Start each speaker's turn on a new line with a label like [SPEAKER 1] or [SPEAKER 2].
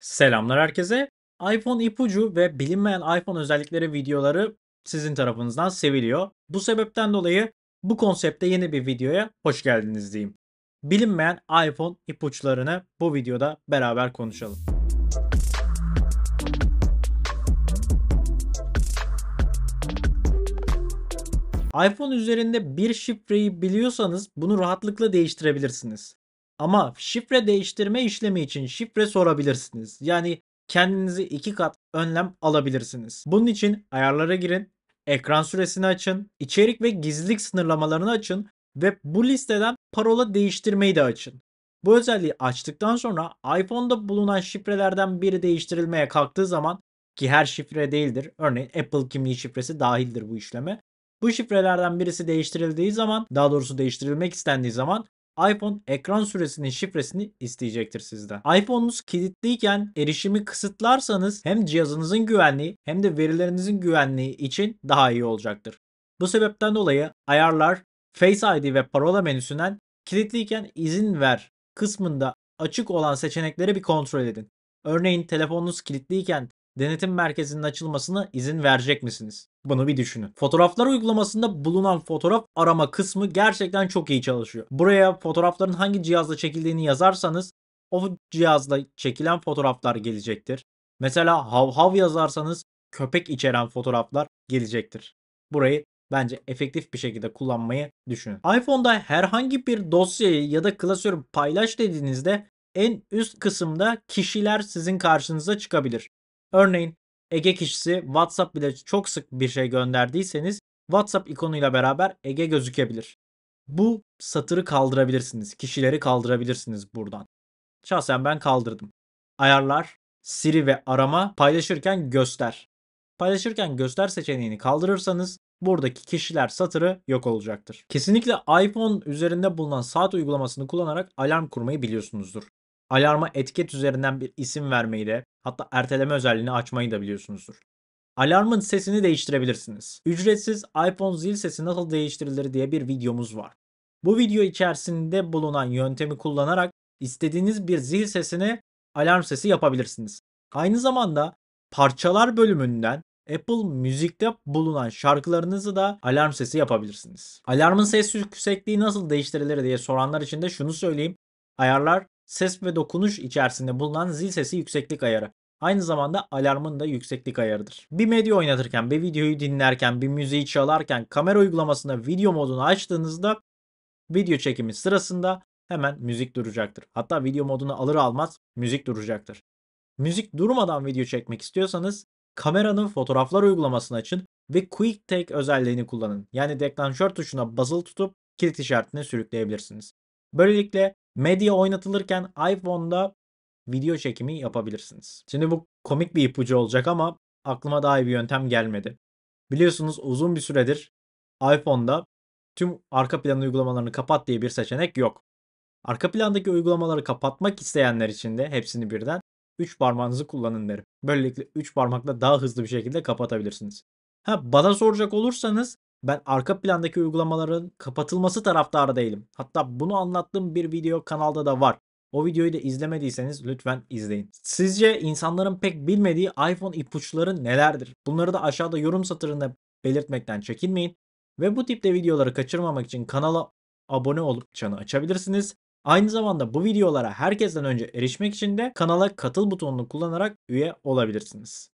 [SPEAKER 1] Selamlar herkese. iPhone ipucu ve bilinmeyen iPhone özellikleri videoları sizin tarafınızdan seviliyor. Bu sebepten dolayı bu konsepte yeni bir videoya hoş geldiniz diyeyim. Bilinmeyen iPhone ipuçlarını bu videoda beraber konuşalım. iPhone üzerinde bir şifreyi biliyorsanız bunu rahatlıkla değiştirebilirsiniz. Ama şifre değiştirme işlemi için şifre sorabilirsiniz. Yani kendinizi iki kat önlem alabilirsiniz. Bunun için ayarlara girin, ekran süresini açın, içerik ve gizlilik sınırlamalarını açın ve bu listeden parola değiştirmeyi de açın. Bu özelliği açtıktan sonra iPhone'da bulunan şifrelerden biri değiştirilmeye kalktığı zaman ki her şifre değildir. Örneğin Apple kimliği şifresi dahildir bu işleme. Bu şifrelerden birisi değiştirildiği zaman, daha doğrusu değiştirilmek istendiği zaman iPhone ekran süresinin şifresini isteyecektir sizden. iPhone'unuz kilitliyken erişimi kısıtlarsanız hem cihazınızın güvenliği hem de verilerinizin güvenliği için daha iyi olacaktır. Bu sebepten dolayı ayarlar Face ID ve parola menüsünden kilitliyken izin ver kısmında açık olan seçenekleri bir kontrol edin. Örneğin telefonunuz kilitliyken denetim merkezinin açılmasına izin verecek misiniz? Bunu bir düşünün. Fotoğraflar uygulamasında bulunan fotoğraf arama kısmı gerçekten çok iyi çalışıyor. Buraya fotoğrafların hangi cihazla çekildiğini yazarsanız o cihazla çekilen fotoğraflar gelecektir. Mesela hav hav yazarsanız köpek içeren fotoğraflar gelecektir. Burayı bence efektif bir şekilde kullanmayı düşünün. iPhone'da herhangi bir dosyayı ya da klasörü paylaş dediğinizde en üst kısımda kişiler sizin karşınıza çıkabilir. Örneğin Ege kişisi WhatsApp bile çok sık bir şey gönderdiyseniz WhatsApp ikonuyla beraber Ege gözükebilir. Bu satırı kaldırabilirsiniz. Kişileri kaldırabilirsiniz buradan. Şahsen ben kaldırdım. Ayarlar, Siri ve arama paylaşırken göster. Paylaşırken göster seçeneğini kaldırırsanız buradaki kişiler satırı yok olacaktır. Kesinlikle iPhone üzerinde bulunan saat uygulamasını kullanarak alarm kurmayı biliyorsunuzdur. Alarma etiket üzerinden bir isim vermeyi de hatta erteleme özelliğini açmayı da biliyorsunuzdur. Alarmın sesini değiştirebilirsiniz. Ücretsiz iPhone zil sesi nasıl değiştirilir diye bir videomuz var. Bu video içerisinde bulunan yöntemi kullanarak istediğiniz bir zil sesini alarm sesi yapabilirsiniz. Aynı zamanda parçalar bölümünden Apple Müzik'te bulunan şarkılarınızı da alarm sesi yapabilirsiniz. Alarmın ses yüksekliği nasıl değiştirilir diye soranlar için de şunu söyleyeyim. Ayarlar ses ve dokunuş içerisinde bulunan zil sesi yükseklik ayarı. Aynı zamanda alarmın da yükseklik ayarıdır. Bir medya oynatırken, bir videoyu dinlerken, bir müziği çalarken kamera uygulamasında video modunu açtığınızda video çekimi sırasında hemen müzik duracaktır. Hatta video modunu alır almaz müzik duracaktır. Müzik durmadan video çekmek istiyorsanız kameranın fotoğraflar uygulamasını açın ve Quick Take özelliğini kullanın. Yani deklanşör tuşuna basılı tutup kilit işaretine sürükleyebilirsiniz. Böylelikle Medya oynatılırken iPhone'da video çekimi yapabilirsiniz. Şimdi bu komik bir ipucu olacak ama aklıma daha iyi bir yöntem gelmedi. Biliyorsunuz uzun bir süredir iPhone'da tüm arka plan uygulamalarını kapat diye bir seçenek yok. Arka plandaki uygulamaları kapatmak isteyenler için de hepsini birden 3 parmağınızı kullanın derim. Böylelikle 3 parmakla daha hızlı bir şekilde kapatabilirsiniz. Ha bana soracak olursanız ben arka plandaki uygulamaların kapatılması taraftarı değilim. Hatta bunu anlattığım bir video kanalda da var. O videoyu da izlemediyseniz lütfen izleyin. Sizce insanların pek bilmediği iPhone ipuçları nelerdir? Bunları da aşağıda yorum satırında belirtmekten çekinmeyin. Ve bu tipte videoları kaçırmamak için kanala abone olup çanı açabilirsiniz. Aynı zamanda bu videolara herkesten önce erişmek için de kanala katıl butonunu kullanarak üye olabilirsiniz.